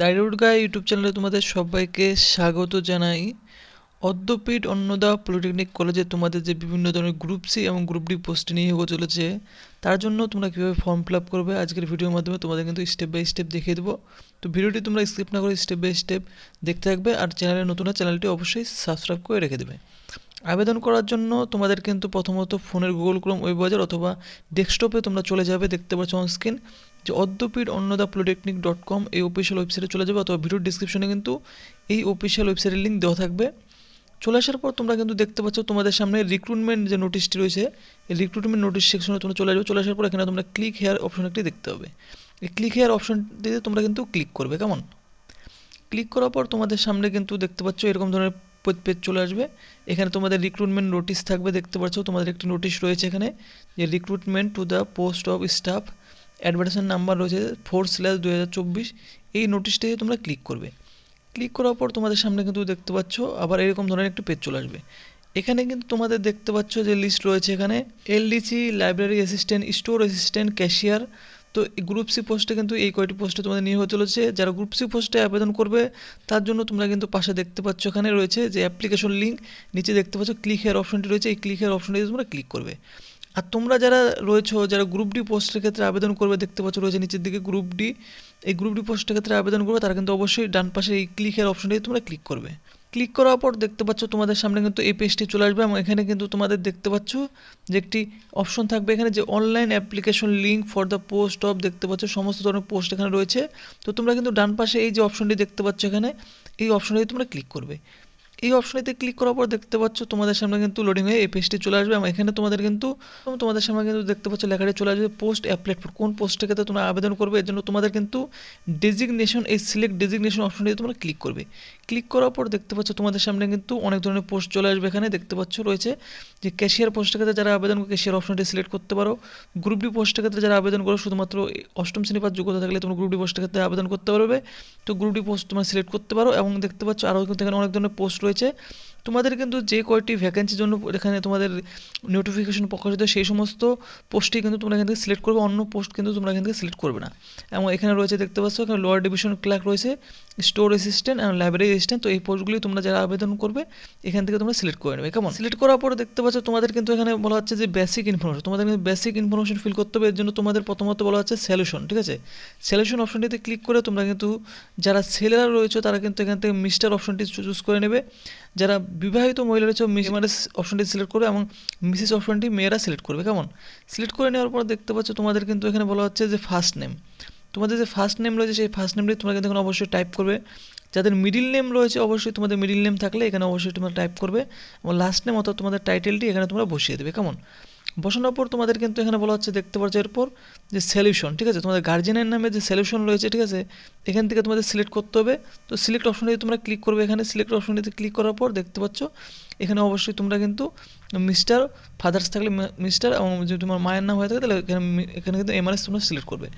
গায়ে ইউটিউব চ্যানেলে তোমাদের সবাইকে স্বাগত জানাই অদ্যপীঠ অন্নদা পলিটেকনিক কলেজে তোমাদের যে বিভিন্ন ধরনের গ্রুপ সি এবং গ্রুপ ডি পোস্ট নিয়ে হয়ে চলেছে তার জন্য তোমরা কীভাবে ফর্ম ফিল আপ করবে আজকের ভিডিওর মাধ্যমে তোমাদের কিন্তু স্টেপ বাই স্টেপ দেখিয়ে দেবো তো ভিডিওটি তোমরা স্কিপ না করে স্টেপ বাই স্টেপ দেখতে থাকবে আর চ্যানেলে নতুন চ্যানেলটি অবশ্যই সাবস্ক্রাইব করে রেখে দেবে আবেদন করার জন্য তোমাদের কিন্তু প্রথমত ফোনের গুগল ক্রোম ওয়েব বাজার অথবা ডেস্কটপে তোমরা চলে যাবে দেখতে পাচ্ছ অন স্ক্রিন যে Adyapeath Annada polytechnic dot com এই অফিসিয়াল ওয়েবসাইটে চলে যাবে অথবা ভিডিওর ডিসক্রিপশনে কিন্তু এই অফিসিয়াল ওয়েবসাইটের লিঙ্ক দেওয়া থাকবে চলে আসার পর তোমরা কিন্তু দেখতে পাচ্ছ তোমাদের সামনে রিক্রুটমেন্ট যে নোটিশটি রয়েছে এই রিক্রুটমেন্ট নোটিশ সেকশনে তোমরা চলে আসবে চলে আসার পর এখানে তোমরা ক্লিক হেয়ার অপশন একটি দেখতে হবে এই ক্লিক হেয়ার অপশনটিতে তোমরা কিন্তু ক্লিক করবে কেমন ক্লিক করার পর তোমাদের সামনে কিন্তু দেখতে পাচ্ছ এরকম ধরনের পেজ চলে আসবে এখানে তোমাদের রিক্রুটমেন্ট নোটিশ থাকবে দেখতে পাচ্ছ তোমাদের একটি নোটিশ রয়েছে এখানে যে recruitment to the post of staff advertisement number রয়েছে ফোর স্ল্যাশ দু হাজার চব্বিশ এই নোটিশটিতে তোমরা ক্লিক করবে ক্লিক করার পর তোমাদের সামনে কিন্তু দেখতে পাচ্ছ আবার এরকম ধরনের একটি পেজ চলে আসবে এখানে কিন্তু তোমাদের দেখতে পাচ্ছ যে লিস্ট রয়েছে এখানে LDC library assistant store assistant cashier তো গ্রুপ সি পোস্টে কিন্তু এই কয়টি পোস্টে তোমাদের নিয়ে হয়ে চলেছে যারা গ্রুপ সি পোস্টে আবেদন করবে তার জন্য তোমরা কিন্তু পাশে দেখতে পাচ্ছ এখানে রয়েছে যে অ্যাপ্লিকেশন লিঙ্ক নিচে দেখতে পাচ্ছ ক্লিক হেয়ার অপশনটি রয়েছে এই ক্লিক হেয়ার অপশনটি তোমরা ক্লিক করবে আর তোমরা যারা রয়েছ যারা গ্রুপ ডি পোস্টের ক্ষেত্রে আবেদন করবে দেখতে পাচ্ছ রয়েছে নিচের দিকে গ্রুপ ডি এই গ্রুপ ডি পোস্টের ক্ষেত্রে আবেদন করবে তারা কিন্তু অবশ্যই ডান পাশে এই ক্লিকের অপশনটাই তোমরা ক্লিক করবে ক্লিক করার পর দেখতে পাচ্ছ তোমাদের সামনে কিন্তু এই পেজটি চলে আসবে এবং এখানে কিন্তু তোমাদের দেখতে পাচ্ছ যে একটি অপশন থাকবে এখানে যে online application link for the post of দেখতে পাচ্ছ সমস্ত ধরনের পোস্ট এখানে রয়েছে তো তোমরা কিন্তু ডান পাশে এই যে অপশনটি দেখতে পাচ্ছ এখানে এই অপশনটি তোমরা ক্লিক করবে এই অপশনেতে ক্লিক করার পর দেখতে পাচ্ছ তোমাদের সামনে কিন্তু লোডিং হয়ে এই পেজটি চলে আসবে এবং এখানে তোমাদের কিন্তু তোমাদের সামনে কিন্তু দেখতে পাচ্ছ লেখাটি চলে আসবে পোস্ট অ্যাপ্লাই ফর কোন পোস্টের ক্ষেত্রে তোমরা আবেদন করবে এর জন্য তোমাদের কিন্তু ডেজিগনেশন এই সিলেক্ট ডেজিগনেশন অপশনটিতে তোমরা ক্লিক করবে ক্লিক করার পর দেখতে পাচ্ছ তোমাদের সামনে কিন্তু অনেক ধরনের পোস্ট চলে আসবে এখানে দেখতে পাচ্ছ রয়েছে যে ক্যাশিয়ার পোস্টের ক্ষেত্রে যারা আবেদন করে ক্যাশিয়ার অপশনটি সিলেক্ট করতে পারো গ্রুপ ডি পোস্টের ক্ষেত্রে যারা আবেদন করো শুধুমাত্র অষ্টম শ্রেণী পাঁচ যোগ্যতা থাকলে তোমরা গ্রুপ ডি পোস্টের ক্ষেত্রে আবেদন করতে পারবে তো গ্রুপ ডি পোস্ট তোমরা সিলেক্ট করতে পারো এবং দেখতে পাচ্ছ আরও কিন্তু এখানে অনেক ধরনের পোস্ট রয়েছে রয়েছে তোমাদের কিন্তু যে কয়টি ভ্যাকেন্সির জন্য এখানে তোমাদের নোটিফিকেশন প্রকাশিত সেই সমস্ত পোস্টই কিন্তু তোমরা এখান থেকে সিলেক্ট করবে অন্য পোস্ট কিন্তু তোমরা এখান থেকে সিলেক্ট করবে না এবং এখানে রয়েছে দেখতে পাচ্ছ এখানে লোয়ার ডিভিশন ক্লার্ক রয়েছে স্টোর অ্যাসিস্ট্যান্ট এবং লাইব্রেরি অ্যাসিস্ট্যান্ট তো এই পোস্টগুলি তোমরা যারা আবেদন করবে এখান থেকে তোমরা সিলেক্ট করে নেবে কেমন সিলেক্ট করার পরে দেখতে পাচ্ছ তোমাদের কিন্তু এখানে বলা হচ্ছে যে বেসিক ইনফরমেশন তোমাদের কিন্তু বেসিক ইনফরমেশন ফিল করতে হবে এর জন্য তোমাদের প্রথমত বলা হচ্ছে সলিউশন ঠিক আছে সলিউশন অপশনটিতে ক্লিক করে তোমরা কিন্তু যারা ছেলেরা রয়েছে তারা কিন্তু এখান থেকে মিস্টার অপশনটি চুজ করে নেবে যারা বিবাহিত মহিলা রয়েছে মিস ম্যারেজ অপশনটি সিলেক্ট করবে এবং মিসেস অপশনটি মেয়েরা সিলেক্ট করবে কেমন সিলেক্ট করে নেওয়ার পর দেখতে পাচ্ছ তোমাদের কিন্তু এখানে বলা হচ্ছে যে ফার্স্ট নেম তোমাদের যে ফার্স্ট নেম রয়েছে সেই ফার্স্ট নেমটি তোমরা কিন্তু এখন অবশ্যই টাইপ করবে যাদের মিডিল নেম রয়েছে অবশ্যই তোমাদের মিডিল নেম থাকলে এখানে অবশ্যই তোমরা টাইপ করবে এবং লাস্ট নেম অর্থাৎ তোমাদের টাইটেলটি এখানে তোমরা বসিয়ে দেবে কেমন বসানোর পর তোমাদের কিন্তু এখানে বলা হচ্ছে দেখতে পাচ্ছ এরপর যে সলিউশন ঠিক আছে তোমাদের গার্জেনের নামে যে সলিউশন রয়েছে ঠিক আছে এখান থেকে তোমাদের সিলেক্ট করতে হবে তো সিলেক্ট অপশনটিতে তোমরা ক্লিক করবে এখানে সিলেক্ট অপশনটিতে ক্লিক করার পর দেখতে পাচ্ছ এখানে অবশ্যই তোমরা কিন্তু মিস্টার ফাদার্স থাকলে মিস্টার এবং যদি তোমার মায়ের নাম হয়ে থাকে তাহলে এখানে এখানে কিন্তু এমআরএস তোমরা সিলেক্ট করবে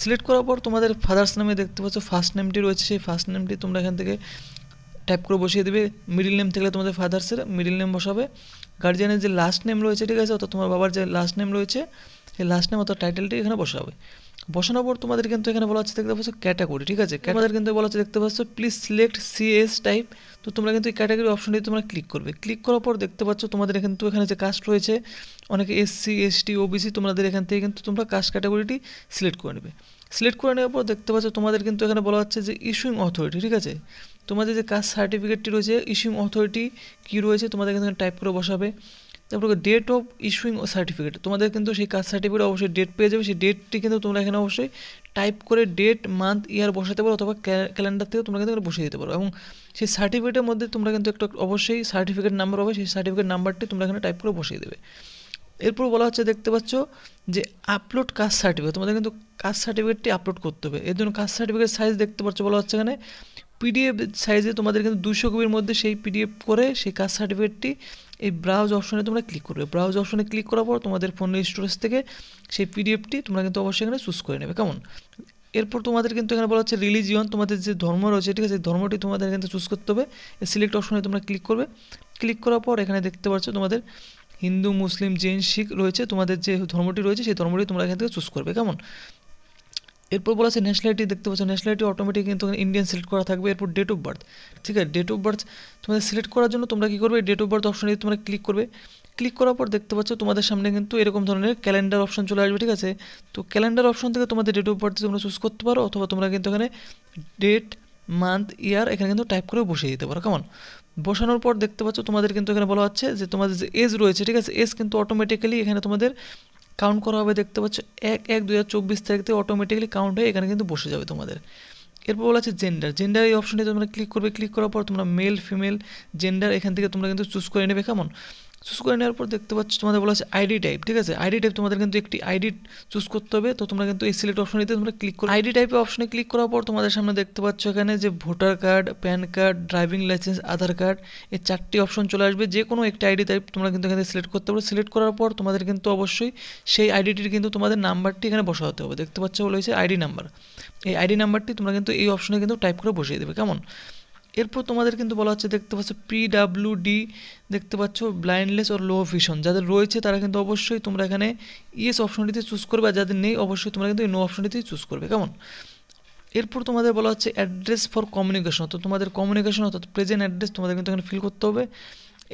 সিলেক্ট করার পর তোমাদের ফাদার্স নামে দেখতে পাচ্ছ ফার্স্ট নেমটি রয়েছে সেই ফার্স্ট নেমটি তোমরা এখান থেকে টাইপ করে বসিয়ে দেবে মিডিল নেম থাকলে তোমাদের ফাদার্সের মিডিল নেম বসাবে গার্জিয়ানের যে লাস্ট নেম রয়েছে ঠিক আছে অর্থাৎ তোমার বাবার যে লাস্ট নেম রয়েছে সেই লাস্ট নেম অর্থাৎ টাইটেলটি এখানে বসাবে বসানোর পর তোমাদের কিন্তু এখানে বলা হচ্ছে দেখতে পাচ্ছ ক্যাটাগরি ঠিক আছে তোমাদের কিন্তু বলা হচ্ছে দেখতে পাচ্ছ প্লিজ সিলেক্ট সিএস টাইপ তো তোমরা কিন্তু এই ক্যাটাগরি অপশনটি তোমরা ক্লিক করবে ক্লিক করার পর দেখতে পাচ্ছ তোমাদের এখানে কিন্তু এখানে যে কাস্ট রয়েছে অনেকে এসসি এসটি ওবিসি তোমাদের এখান থেকে কিন্তু তোমরা কাস্ট ক্যাটাগরিটি সিলেক্ট করে নেবে সিলেক্ট করে নেওয়ার পর দেখতে পাচ্ছ তোমাদের কিন্তু এখানে বলা হচ্ছে যে ইস্যুইং অথরিটি ঠিক আছে তোমাদের যে কাজ সার্টিফিকেটটি রয়েছে ইস্যুইং অথরিটি কী রয়েছে তোমাদের কিন্তু টাইপ করে বসাবে তারপরে ডেট অফ ইস্যুইং সার্টিফিকেট তোমাদের কিন্তু সেই কাজ সার্টিফিকেট অবশ্যই ডেট পেয়ে যাবে সেই ডেটটি কিন্তু তোমরা এখানে অবশ্যই টাইপ করে ডেট মান্থ ইয়ার বসাতে পারো অথবা ক্যালেন্ডার থেকে তোমরা কিন্তু বসিয়ে দিতে পারো এবং সেই সার্টিফিকেটের মধ্যে তোমরা কিন্তু একটা অবশ্যই সার্টিফিকেট নাম্বার হবে সেই সার্টিফিকেট নাম্বারটি তোমরা এখানে টাইপ করে বসিয়ে দেবে এরপর বলা হচ্ছে দেখতে পাচ্ছ যে আপলোড কাস্ট সার্টিফিকেট তোমাদের কিন্তু কাস্ট সার্টিফিকেটটি আপলোড করতে হবে এর জন্য কাস্ট সার্টিফিকেট সাইজ দেখতে পাচ্ছ বলা হচ্ছে এখানে পিডিএফ সাইজে তোমাদের কিন্তু দুশো কপির মধ্যে সেই পিডিএফ করে সেই কাস্ট সার্টিফিকেটটি এই ব্রাউজ অপশনে তোমরা ক্লিক করবে ব্রাউজ অপশনে ক্লিক করার পর তোমাদের ফোনের স্টোরেজ থেকে সেই পিডিএফটি তোমরা কিন্তু অবশ্যই এখানে চুজ করে নেবে কেমন এরপর তোমাদের কিন্তু এখানে বলা হচ্ছে রিলিজিয়ন তোমাদের যে ধর্ম রয়েছে ঠিক আছে ধর্মটি তোমাদের কিন্তু চুজ করতে হবে সিলেক্ট অপশনে তোমরা ক্লিক করবে ক্লিক করার পর এখানে দেখতে পাচ্ছ তোমাদের হিন্দু মুসলিম জৈন শিখ রয়েছে তোমাদের যে ধর্মটি রয়েছে সেই ধর্মটি তোমরা এখান থেকে চুজ করবে কেমন এরপর বলা আছে ন্যাশনালিটি দেখতে পাচ্ছ ন্যাশনালিটি অটোমেটিক কিন্তু ইন্ডিয়ান সিলেক্ট করা থাকবে এরপর ডেট অফ বার্থ ঠিক আছে ডেট অফ বার্থ তোমাদের সিলেক্ট করার জন্য তোমরা কী করবে ডেট অফ বার্থ দিয়ে তোমরা ক্লিক করবে ক্লিক করার পর দেখতে পাচ্ছ তোমাদের সামনে কিন্তু এরকম ধরনের ক্যালেন্ডার অপশন চলে আসবে ঠিক আছে তো ক্যালেন্ডার অপশন থেকে তোমাদের ডেট অফ বার্থ তোমরা চুজ করতে পারো অথবা তোমরা কিন্তু এখানে ডেট মান্থ ইয়ার এখানে কিন্তু টাইপ করে বসিয়ে দিতে পারো কেমন বসানোর পর দেখতে পাচ্ছ তোমাদের কিন্তু এখানে বলা হচ্ছে যে তোমাদের যে এজ রয়েছে ঠিক আছে এজ কিন্তু অটোমেটিক্যালি এখানে তোমাদের কাউন্ট করা হবে দেখতে পাচ্ছ এক এক দু হাজার চব্বিশ তারিখ থেকে অটোমেটিক্যালি কাউন্ট হয়ে এখানে কিন্তু বসে যাবে তোমাদের এরপর বলা আছে জেন্ডার জেন্ডার এই অপশনটি তোমরা ক্লিক করবে ক্লিক করার পর তোমরা মেল ফিমেল জেন্ডার এখান থেকে তোমরা কিন্তু চুজ করে নেবে কেমন চুজ করে নেওয়ার পর দেখতে পাচ্ছ তোমাদের বলা আছে আইডি টাইপ ঠিক আছে আইডি টাইপ তোমাদের কিন্তু একটি আইডি চুজ করতে হবে তো তোমরা কিন্তু এই সিলেক্ট অপশন নিতে তোমরা ক্লিক করো আইডি টাইপের অপশনে ক্লিক করার পর তোমাদের সামনে দেখতে পাচ্ছ এখানে যে voter card PAN card driving licence Aadhaar card এই চারটি অপশন চলে আসবে যে কোনো একটি আইডি টাইপ তোমরা কিন্তু এখানে সিলেক্ট করতে পারো সিলেক্ট করার পর তোমাদের কিন্তু অবশ্যই সেই আইডিটির কিন্তু তোমাদের নাম্বারটি এখানে বসাতে হবে দেখতে পাচ্ছ বলেছে আইডি নাম্বার এই আইডি নাম্বারটি তোমরা কিন্তু এই অপশনে কিন্তু টাইপ করে বসিয়ে দেবে কেমন এরপর তোমাদের কিন্তু বলা হচ্ছে দেখতে পাচ্ছ ডি দেখতে পাচ্ছ ব্লাইন্ডলেস ওর লো ভিশন যাদের রয়েছে তারা কিন্তু অবশ্যই তোমরা এখানে ইয়েস অপশনটিতে চুজ করবে আর যাদের নেই অবশ্যই তোমরা কিন্তু এই নো অপশনটিতেই চুজ করবে কেমন এরপর তোমাদের বলা হচ্ছে অ্যাড্রেস ফর কমিউনিকেশন অর্থাৎ তোমাদের কমিউনিকেশন অর্থাৎ প্রেজেন্ট অ্যাড্রেস তোমাদের কিন্তু এখানে ফিল করতে হবে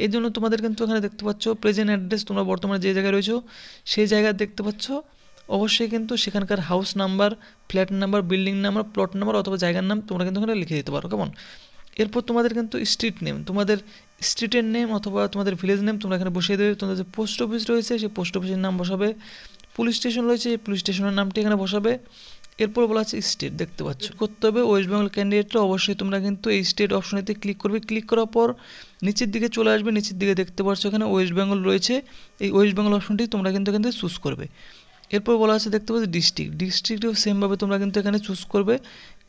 এই জন্য তোমাদের কিন্তু এখানে দেখতে পাচ্ছ প্রেজেন্ট অ্যাড্রেস তোমরা বর্তমানে যে জায়গায় রয়েছো সেই জায়গায় দেখতে পাচ্ছ অবশ্যই কিন্তু সেখানকার house number flat number building number plot number অথবা জায়গার নাম তোমরা কিন্তু এখানে লিখে দিতে পারো কেমন এরপর তোমাদের কিন্তু স্ট্রিট নেম তোমাদের স্ট্রিটের নেম অথবা তোমাদের ভিলেজ নেম তোমরা এখানে বসিয়ে দেবে তোমাদের যে পোস্ট অফিস রয়েছে সেই পোস্ট অফিসের নাম বসাবে পুলিশ স্টেশন রয়েছে পুলিশ স্টেশনের নামটি এখানে বসাবে এরপর বলা আছে স্টেট দেখতে পাচ্ছ করতে হবে ওয়েস্ট বেঙ্গল ক্যান্ডিডেটরা অবশ্যই তোমরা কিন্তু এই স্টেট অপশনেতে ক্লিক করবে ক্লিক করার পর নিচের দিকে চলে আসবে নিচের দিকে দেখতে পাচ্ছ এখানে ওয়েস্ট বেঙ্গল রয়েছে এই ওয়েস্ট বেঙ্গল অপশনটি তোমরা কিন্তু এখানে চুজ করবে এরপর বলা আছে দেখতে পাচ্ছ ডিস্ট্রিক্ট ডিস্ট্রিক্টেও সেমভাবে তোমরা কিন্তু এখানে চুজ করবে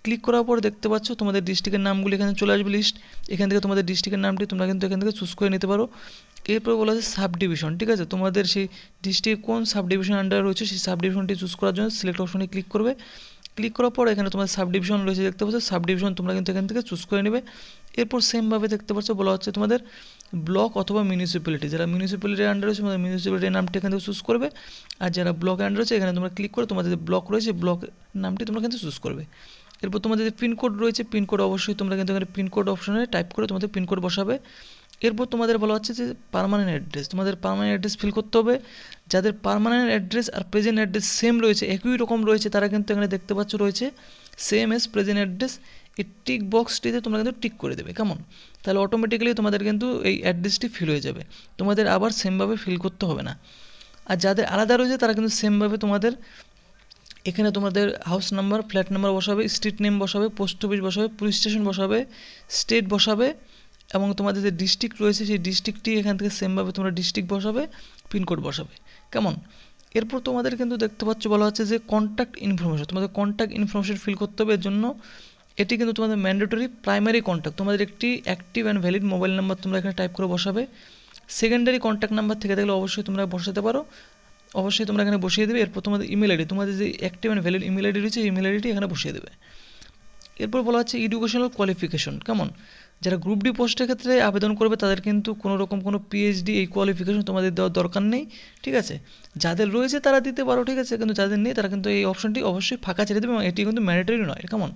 ক্লিক করার পর দেখতে পাচ্ছ তোমাদের ডিস্ট্রিক্টের নামগুলি এখানে চলে আসবে লিস্ট এখান থেকে তোমাদের ডিস্ট্রিক্টের নামটি তোমরা কিন্তু এখান থেকে চুজ করে নিতে পারো এরপর বলা হচ্ছে সাব ডিভিশন ঠিক আছে তোমাদের সেই ডিস্ট্রিক্ট কোন সাব ডিভিশন আন্ডার রয়েছে সেই সাব ডিভিশনটি চুজ করার জন্য সিলেক্ট অপশনে ক্লিক করবে ক্লিক করার পর এখানে তোমাদের সাব ডিভিশন রয়েছে দেখতে পাচ্ছ সাব ডিভিশন তোমরা কিন্তু এখান থেকে চুজ করে নেবে এরপর সেমভাবে দেখতে পাচ্ছ বলা হচ্ছে তোমাদের ব্লক অথবা মিউনিসিপ্যালিটি যারা মিউনিসিপ্যালিটির আন্ডারে রয়েছে তোমাদের মিউনিসিপ্যালিটির নামটি এখান থেকে চুজ করবে আর যারা ব্লকের আন্ডারে রয়েছে এখানে তোমরা ক্লিক করে তোমাদের ব্লক রয়েছে ব্লক নামটি তোমরা কিন্তু চুজ করবে এরপর তোমাদের পিনকোড রয়েছে পিনকোড অবশ্যই তোমরা কিন্তু এখানে পিনকোড অপশনে টাইপ করে তোমাদের পিনকোড বসাবে এরপর তোমাদের বলা হচ্ছে যে পারমানেন্ট অ্যাড্রেস তোমাদের পারমানেন্ট অ্যাড্রেস ফিল করতে হবে যাদের পারমানেন্ট অ্যাড্রেস আর প্রেজেন্ট অ্যাড্রেস সেম রয়েছে একই রকম রয়েছে তারা কিন্তু এখানে দেখতে পাচ্ছ রয়েছে সেম এস প্রেজেন্ট অ্যাড্রেস এই টিক বক্সটিতে তোমরা কিন্তু টিক করে দেবে কেমন তাহলে অটোমেটিক্যালি তোমাদের কিন্তু এই অ্যাড্রেসটি ফিল হয়ে যাবে তোমাদের আবার সেমভাবে ফিল করতে হবে না আর যাদের আলাদা রয়েছে তারা কিন্তু সেমভাবে তোমাদের এখানে তোমাদের হাউস নাম্বার ফ্ল্যাট নাম্বার বসাবে স্ট্রিট নেম বসাবে পোস্ট অফিস বসাবে পুলিশ স্টেশন বসাবে স্টেট বসাবে এবং তোমাদের যে ডিস্ট্রিক্ট রয়েছে সেই ডিস্ট্রিক্টটি এখান থেকে সেমভাবে তোমরা ডিস্ট্রিক্ট বসাবে পিনকোড বসাবে কেমন এরপর তোমাদের কিন্তু দেখতে পাচ্ছ বলা হচ্ছে যে কন্ট্যাক্ট ইনফরমেশন তোমাদের কন্ট্যাক্ট ইনফরমেশন ফিল করতে হবে এর জন্য এটি কিন্তু তোমাদের ম্যান্ডেটরি প্রাইমারি কন্ট্যাক্ট তোমাদের একটি active and valid mobile number তোমরা এখানে টাইপ করে বসাবে সেকেন্ডারি কন্ট্যাক্ট নাম্বার থেকে থাকলে অবশ্যই তোমরা বসাতে পারো অবশ্যই তোমরা এখানে বসিয়ে দেবে এরপর তোমাদের ইমেল আইডি তোমাদের যে active and valid email ID রয়েছে ইমেল আইডিটি এখানে বসিয়ে দেবে এরপর বলা হচ্ছে এডুকেশনাল কোয়ালিফিকেশন কেমন যারা গ্রুপ ডি পোস্টের ক্ষেত্রে আবেদন করবে তাদের কিন্তু কোনো রকম কোনো পিএইচডি এই কোয়ালিফিকেশন তোমাদের দেওয়ার দরকার নেই ঠিক আছে যাদের রয়েছে তারা দিতে পারো ঠিক আছে কিন্তু যাদের নেই তারা কিন্তু এই অপশনটি অবশ্যই ফাঁকা ছেড়ে দেবে এবং এটি কিন্তু ম্যান্ডেটরি নয় কেমন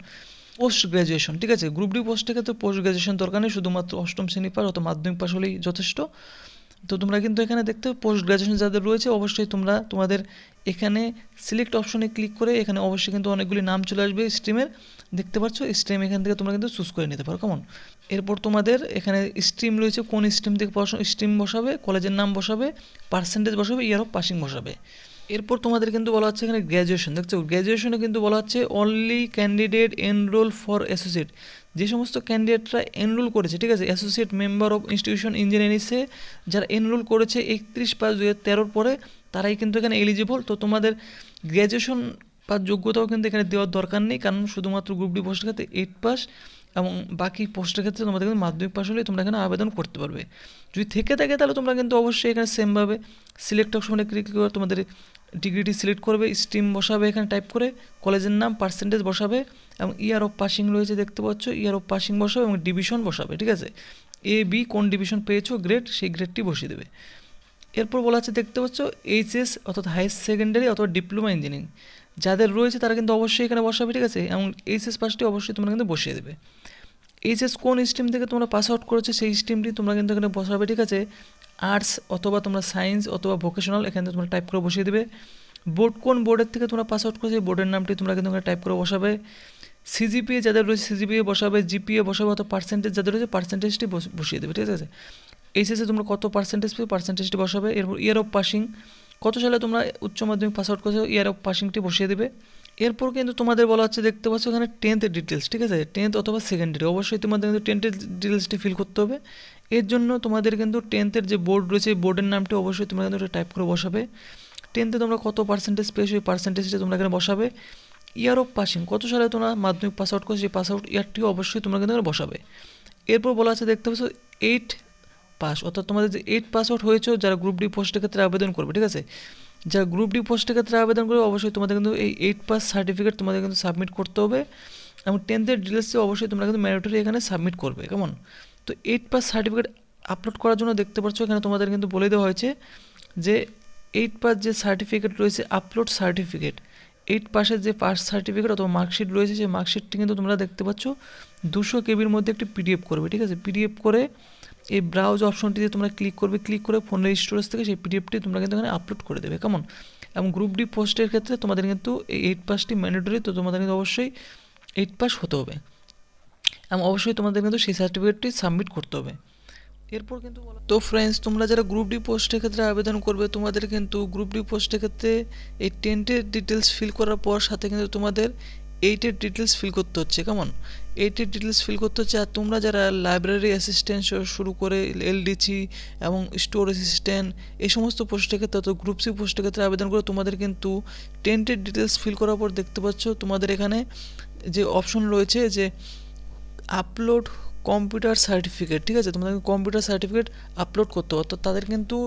পোস্ট গ্র্যাজুয়েশন ঠিক আছে গ্রুপ ডি পোস্টের ক্ষেত্রে পোস্ট গ্র্যাজুয়েশন দরকার নেই শুধুমাত্র অষ্টম শ্রেণী পাস অত মাধ্যমিক পাস হলেই যথেষ্ট তো তোমরা কিন্তু এখানে দেখতে পোস্ট গ্রাজুয়েশন যাদের রয়েছে অবশ্যই তোমরা তোমাদের এখানে সিলেক্ট অপশনে ক্লিক করে এখানে অবশ্যই কিন্তু অনেকগুলি নাম চলে আসবে স্ট্রিমের দেখতে পাচ্ছ স্ট্রিম এখান থেকে তোমরা কিন্তু চুজ করে নিতে পারো কেমন এরপর তোমাদের এখানে স্ট্রিম রয়েছে কোন স্ট্রিম থেকে পড়াশোনা স্ট্রিম বসাবে কলেজের নাম বসাবে পার্সেন্টেজ বসাবে ইয়ার অফ পাসিং বসাবে এরপর তোমাদের কিন্তু বলা হচ্ছে এখানে গ্র্যাজুয়েশন দেখছো গ্র্যাজুয়েশনে কিন্তু বলা হচ্ছে only candidate enrol for associate যে সমস্ত ক্যান্ডিডেটরা এনরোল করেছে ঠিক আছে অ্যাসোসিয়েট মেম্বার অফ ইনস্টিটিউশন ইঞ্জিনিয়ারিংসে যারা এনরোল করেছে একত্রিশ পাঁচ দু হাজার পরে তারাই কিন্তু এখানে এলিজিবল তো তোমাদের গ্র্যাজুয়েশন বা যোগ্যতাও কিন্তু এখানে দেওয়ার দরকার নেই কারণ শুধুমাত্র গ্রুপ ডি পোস্টের ক্ষেত্রে এইট পাস এবং বাকি পোস্টের ক্ষেত্রে তোমাদের কিন্তু মাধ্যমিক পাস হলে তোমরা এখানে আবেদন করতে পারবে যদি থেকে থাকে তাহলে তোমরা কিন্তু অবশ্যই এখানে সেমভাবে সিলেক্ট অপশনে ক্লিক করে তোমাদের ডিগ্রিটি সিলেক্ট করবে স্ট্রিম বসাবে এখানে টাইপ করে কলেজের নাম পার্সেন্টেজ বসাবে এবং ইয়ার অফ পাসিং রয়েছে দেখতে পাচ্ছ ইয়ার অফ পাসিং বসাবে এবং ডিভিশন বসাবে ঠিক আছে এ বি কোন ডিভিশন পেয়েছো গ্রেড সেই গ্রেডটি বসিয়ে দেবে এরপর বলা হচ্ছে দেখতে পাচ্ছ এইচএস অর্থাৎ হায়ার সেকেন্ডারি অথবা ডিপ্লোমা ইঞ্জিনিয়ারিং যাদের রয়েছে তারা কিন্তু অবশ্যই এখানে বসাবে ঠিক আছে এবং এইচএস পাসটি অবশ্যই তোমরা কিন্তু বসিয়ে দেবে এইচএস কোন স্ট্রিম থেকে তোমরা পাস আউট করেছো সেই স্ট্রিমটি তোমরা কিন্তু এখানে বসাবে ঠিক আছে আর্টস অথবা তোমরা সায়েন্স অথবা ভোকেশনাল এখানে তোমরা টাইপ করে বসিয়ে দেবে বোর্ড কোন বোর্ডের থেকে তোমরা পাস আউট করেছো বোর্ডের নামটি তোমরা কিন্তু টাইপ করে বসাবে সিজিপিএ যাদের রয়েছে সিজিপিএ বসাবে জিপিএ বসাবে অত পার্সেন্টেজ যাদের রয়েছে পার্সেন্টেজটি বসিয়ে দেবে ঠিক আছে এইচএসে তোমরা কত পার্সেন্টেজ পেয়ে পার্সেন্টেজটি বসাবে এরপর ইয়ার অফ পাসিং কত সালে তোমরা উচ্চ মাধ্যমিক পাস আউট করেছো ইয়ার অফ পাসিংটি বসিয়ে দেবে এরপর কিন্তু তোমাদের বলা হচ্ছে দেখতে পাচ্ছ ওখানে টেন্থের ডিটেলস ঠিক আছে টেন্থ অথবা সেকেন্ডারি অবশ্যই তোমাদের কিন্তু টেন্থের ডিটেলসটি ফিল করতে হবে এর জন্য তোমাদের কিন্তু টেন্থের যে বোর্ড রয়েছে বোর্ডের নামটি অবশ্যই তোমরা কিন্তু টাইপ করে বসাবে টেন্থে তোমরা কত পার্সেন্টেজ পেয়েছো এই পার্সেন্টেজটি তোমরা এখানে বসাবে ইয়ার অফ পাসিং কত সালে তোমরা মাধ্যমিক পাস আউট করছো সেই পাস আউট ইয়ারটিও অবশ্যই তোমরা কিন্তু বসাবে এরপর বলা আছে দেখতে পাচ্ছ এইট পাস অর্থাৎ তোমাদের যে এইট পাস আউট হয়েছে যারা গ্রুপ ডি পোস্টের ক্ষেত্রে আবেদন করবে ঠিক আছে যারা গ্রুপ ডি পোস্টের ক্ষেত্রে আবেদন করবে অবশ্যই তোমাদের কিন্তু এই এইট পাস সার্টিফিকেট তোমাদের কিন্তু সাবমিট করতে হবে এবং টেন্থের ডিটেলসে অবশ্যই তোমরা কিন্তু ম্যারিটরি এখানে সাবমিট করবে কেমন তো এইট পাস সার্টিফিকেট আপলোড করার জন্য দেখতে পাচ্ছ এখানে তোমাদের কিন্তু বলে দেওয়া হয়েছে যে এইট পাস যে সার্টিফিকেট রয়েছে আপলোড সার্টিফিকেট এইট পাসের যে পাস সার্টিফিকেট অথবা মার্কশিট রয়েছে সেই মার্কশিটটি কিন্তু তোমরা দেখতে পাচ্ছ দুশো কেবির মধ্যে একটি পিডিএফ করবে ঠিক আছে পিডিএফ করে এই ব্রাউজ অপশনটিতে তোমরা ক্লিক করবে ক্লিক করে ফোনের স্টোরেজ থেকে সেই পিডিএফটি তোমরা কিন্তু এখানে আপলোড করে দেবে কেমন এবং গ্রুপ ডি পোস্টের ক্ষেত্রে তোমাদের কিন্তু এই এইট পাসটি ম্যান্ডেটরি তো তোমাদের কিন্তু অবশ্যই এইট পাস হতে হবে এবং অবশ্যই তোমাদের কিন্তু সেই সার্টিফিকেটটি সাবমিট করতে হবে এরপর কিন্তু তো ফ্রেন্ডস তোমরা যারা গ্রুপ ডি পোস্টের ক্ষেত্রে আবেদন করবে তোমাদের কিন্তু গ্রুপ ডি পোস্টের ক্ষেত্রে এই টেন্টের ডিটেলস ফিল করার পর সাথে কিন্তু তোমাদের এইটের ডিটেলস ফিল করতে হচ্ছে কেমন এইটের ডিটেলস ফিল করতে হচ্ছে আর তোমরা যারা লাইব্রেরি অ্যাসিস্ট্যান্ট শুরু করে এলডিসি এবং স্টোর অ্যাসিস্ট্যান্ট এই সমস্ত পোস্টের ক্ষেত্রে অর্থাৎ গ্রুপ সি পোস্টের ক্ষেত্রে আবেদন করে তোমাদের কিন্তু টেন্টের ডিটেলস ফিল করার পর দেখতে পাচ্ছ তোমাদের এখানে যে অপশন রয়েছে যে আপলোড কম্পিউটার সার্টিফিকেট ঠিক আছে তোমাদের কম্পিউটার সার্টিফিকেট আপলোড করতে হবে তাদের কিন্তু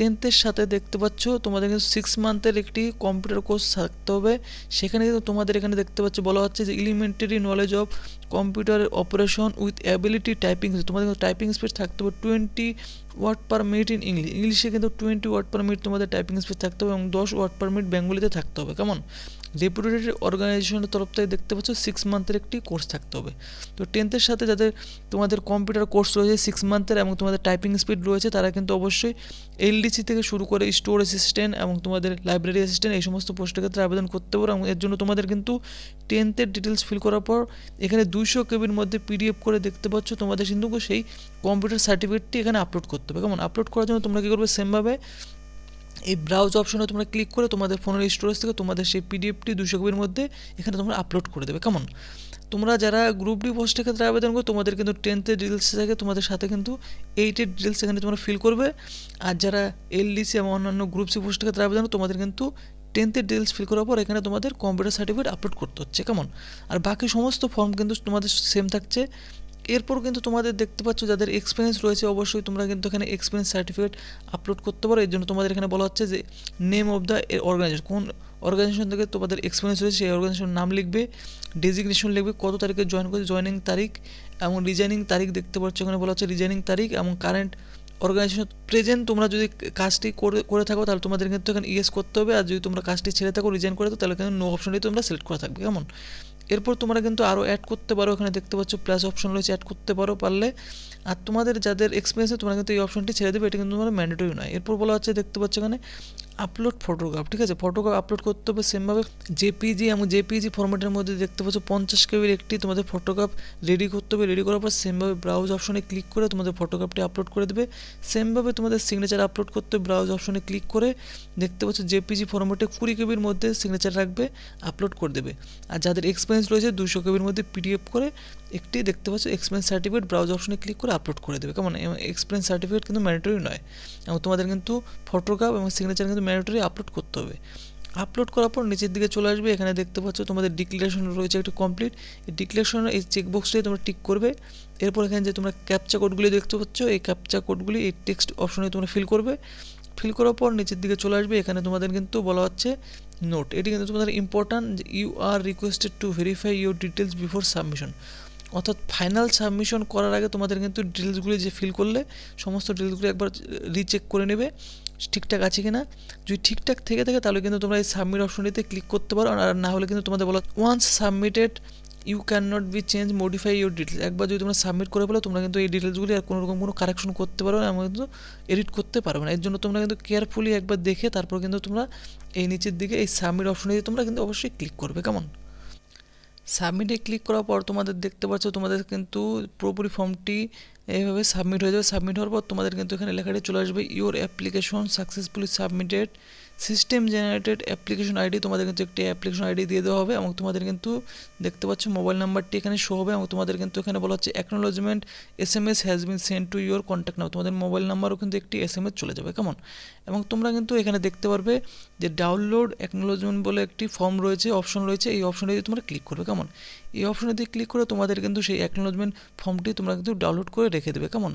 টেন্থের সাথে দেখতে পাচ্ছ তোমাদের কিন্তু সিক্স মান্থের একটি কম্পিউটার কোর্স থাকতে হবে সেখানে কিন্তু তোমাদের এখানে দেখতে পাচ্ছ বলা হচ্ছে যে elementary knowledge of computer operation with ability typing তোমাদের কিন্তু টাইপিং স্পিড থাকতে হবে twenty word per minute in English ইংলিশে কিন্তু টোয়েন্টি ওয়ার্ড পার মিনিট তোমাদের টাইপিং স্পিড থাকতে হবে এবং দশ ওয়ার্ড পার মিনিট বেঙ্গলিতে থাকতে হবে কেমন রেপুটেটেড অর্গানাইজেশনের তরফ থেকে দেখতে পাচ্ছ সিক্স মান্থের একটি কোর্স থাকতে হবে তো টেন্থের সাথে যাদের তোমাদের কম্পিউটার কোর্স রয়েছে সিক্স মান্থের এবং তোমাদের টাইপিং স্পিড রয়েছে তারা কিন্তু অবশ্যই এলডিসি থেকে শুরু করে স্টোর অ্যাসিস্ট্যান্ট এবং তোমাদের লাইব্রেরি অ্যাসিস্ট্যান্ট এই সমস্ত পোস্টের ক্ষেত্রে আবেদন করতে পারো এবং এর জন্য তোমাদের কিন্তু টেন্থের ডিটেলস ফিল করার পর এখানে দুইশো কেবির মধ্যে পিডিএফ করে দেখতে পাচ্ছ তোমাদের কিন্তু সেই কম্পিউটার সার্টিফিকেটটি এখানে আপলোড করতে হবে কেমন আপলোড করার জন্য তোমরা কী করবে সেমভাবে এই ব্রাউজ অপশনে তোমরা ক্লিক করে তোমাদের ফোনের স্টোরেজ থেকে তোমাদের সেই পিডিএফটি দুশো কপির মধ্যে এখানে তোমরা আপলোড করে দেবে কেমন তোমরা যারা গ্রুপ ডি পোস্টের ক্ষেত্রে আবেদন করো তোমাদের কিন্তু টেন্থের ডিটেলস থাকে তোমাদের সাথে কিন্তু এইটের ডিটেলস এখানে তোমরা ফিল করবে আর যারা এলডিসি এবং অন্যান্য গ্রুপ সি পোস্টের ক্ষেত্রে আবেদন তোমাদের কিন্তু টেন্থের ডিটেলস ফিল করার পর এখানে তোমাদের কম্পিউটার সার্টিফিকেট আপলোড করতে হচ্ছে কেমন আর বাকি সমস্ত ফর্ম কিন্তু তোমাদের সেম থাকছে এরপর কিন্তু তোমাদের দেখতে পাচ্ছ যাদের এক্সপিরিয়েন্স রয়েছে অবশ্যই তোমরা কিন্তু এখানে এক্সপিরিয়েন্স সার্টিফিকেট আপলোড করতে পারো এর জন্য তোমাদের এখানে বলা হচ্ছে যে নেম অফ দ্য অর্গানাইজেশন কোন অর্গানাইজেশন থেকে তোমাদের এক্সপিরিয়েন্স রয়েছে সেই অর্গানাইজেশনের নাম লিখবে ডেজিগনেশন লিখবে কত তারিখে জয়েন করেছে জয়েনিং তারিখ এবং রিজাইনিং তারিখ দেখতে পাচ্ছ এখানে বলা হচ্ছে রিজাইনিং তারিখ এবং কারেন্ট অর্গানাইজেশন প্রেজেন্ট তোমরা যদি কাজটি করে করে থাকো তাহলে তোমাদের কিন্তু এখানে ইয়েস করতে হবে আর যদি তোমরা কাজটি ছেড়ে থাকো রিজাইন করে থাকো তাহলে কিন্তু নো অপশনটি তোমরা সিলেক্ট করে থাকবে কেমন এরপর তোমরা কিন্তু আরও অ্যাড করতে পারো এখানে দেখতে পাচ্ছ প্লাস অপশন রয়েছে অ্যাড করতে পারো পারলে আর তোমাদের যাদের এক্সপিরিয়েন্স তোমরা কিন্তু এই অপশনটি ছেড়ে দেবে এটা কিন্তু তোমার ম্যান্ডেটরি নয় এরপর বলা হচ্ছে দেখতে পাচ্ছ এখানে আপলোড ফটোগ্রাফ ঠিক আছে ফটোগ্রাফ আপলোড করতে হবে সেমভাবে জেপিজি এবং জেপিজি ফরম্যাটের মধ্যে দেখতে পাচ্ছ পঞ্চাশ কেবির একটি তোমাদের ফটোগ্রাফ রেডি করতে হবে রেডি করার পর সেমভাবে ব্রাউজ অপশনে ক্লিক করে তোমাদের ফটোগ্রাফটি আপলোড করে দেবে সেমভাবে তোমাদের সিগনেচার আপলোড করতে হবে ব্রাউজ অপশনে ক্লিক করে দেখতে পাচ্ছ জেপিজি ফরম্যাটে কুড়ি কেবির মধ্যে সিগনেচার রাখবে আপলোড করে দেবে আর যাদের এক্সপিরিয়েন্স রয়েছে দুশো কেবির মধ্যে পিডিএফ করে একটি দেখতে পাচ্ছ এক্সপিরিয়েন্স সার্টিফিকেট ব্রাউজ অপশনে ক্লিক করে করে আপলোড করে দেবে কেমন এক্সপিরিয়েন্স সার্টিফিকেট কিন্তু ম্যান্ডেটরি নয় এবং তোমাদের কিন্তু ফটোগ্রাফ এবং সিগনেচার কিন্তু ম্যান্ডেটরি আপলোড করতে হবে আপলোড করার পর নিচের দিকে চলে আসবে এখানে দেখতে পাচ্ছ তোমাদের ডিক্লারেশন রয়েছে একটু কমপ্লিট এই ডিক্লারেশন এই চেকবক্সটাই তোমরা টিক করবে এরপর এখানে যে তোমরা ক্যাপচা কোডগুলি দেখতে পাচ্ছ এই ক্যাপচা কোডগুলি এই টেক্সট অপশনে তোমরা ফিল করবে ফিল করার পর নিচের দিকে চলে আসবে এখানে তোমাদের কিন্তু বলা হচ্ছে নোট এটি কিন্তু তোমাদের important you are requested to verify your details before submission অর্থাৎ ফাইনাল সাবমিশন করার আগে তোমাদের কিন্তু ডিটেলসগুলি যে ফিল করলে সমস্ত ড্রিলসগুলি একবার রিচেক করে নেবে ঠিকঠাক আছে কিনা যদি ঠিকঠাক থেকে থাকে তাহলে কিন্তু তোমরা এই সাবমিট অপশনটিতে ক্লিক করতে পারো আর না হলে কিন্তু তোমাদের বলা once submitted you can not be change modify your details একবার যদি তোমরা সাবমিট করে ফেলো তোমরা কিন্তু এই ডিটেলসগুলি আর কোনো রকম কোনো কারেকশন করতে পারো না এবং কিন্তু এডিট করতে পারবে না এর জন্য তোমরা কিন্তু কেয়ারফুলি একবার দেখে তারপর কিন্তু তোমরা এই নিচের দিকে এই সাবমিট অপশনটিতে তোমরা কিন্তু অবশ্যই ক্লিক করবে কেমন সাবমিটে ক্লিক করার পর তোমাদের দেখতে পাচ্ছ তোমাদের কিন্তু পুরোপুরি ফর্মটি এইভাবে সাবমিট হয়ে যাবে সাবমিট হওয়ার পর তোমাদের কিন্তু এখানে লেখাটি চলে আসবে your application successfully submitted system generated application ID তোমাদের কিন্তু একটি অ্যাপ্লিকেশন আইডি দিয়ে দেওয়া হবে এবং তোমাদের কিন্তু দেখতে পাচ্ছ মোবাইল নাম্বারটি এখানে শো হবে এবং তোমাদের কিন্তু এখানে বলা হচ্ছে acknowledgement S M S has been send to your contact number তোমাদের মোবাইল নাম্বারও কিন্তু একটি এস এম এস চলে যাবে কেমন এবং তোমরা কিন্তু এখানে দেখতে পারবে যে ডাউনলোড অ্যাকনোলজমেন্ট বলে একটি ফর্ম রয়েছে অপশন রয়েছে এই অপশনে দিয়ে তোমরা ক্লিক করবে কেমন এই অপশনে দিয়ে ক্লিক করে তোমাদের কিন্তু সেই অ্যাকনোলজমেন্ট ফর্মটি তোমরা কিন্তু ডাউনলোড করে রেখে দেবে কেমন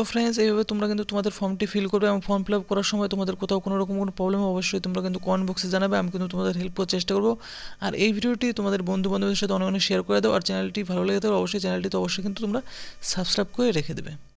তো ফ্রেন্ডস এইভাবে তোমরা কিন্তু তোমাদের ফর্মটি ফিল করবে এবং ফর্ম ফিল আপ করার সময় তোমাদের কোথাও কোনো রকম কোনো প্রবলেম অবশ্যই তোমরা কিন্তু কমেন্ট বক্সে জানাবে আমি কিন্তু তোমাদের হেল্প করার চেষ্টা করবো আর এই ভিডিওটি তোমাদের বন্ধু বান্ধবদের সাথে অনেক অনেক শেয়ার করে দাও আর চ্যানেলটি ভালো লেগে থাকলে অবশ্যই চ্যানেলটি তো অবশ্যই কিন্তু তোমরা সাবস্ক্রাইব করে রেখে দেবে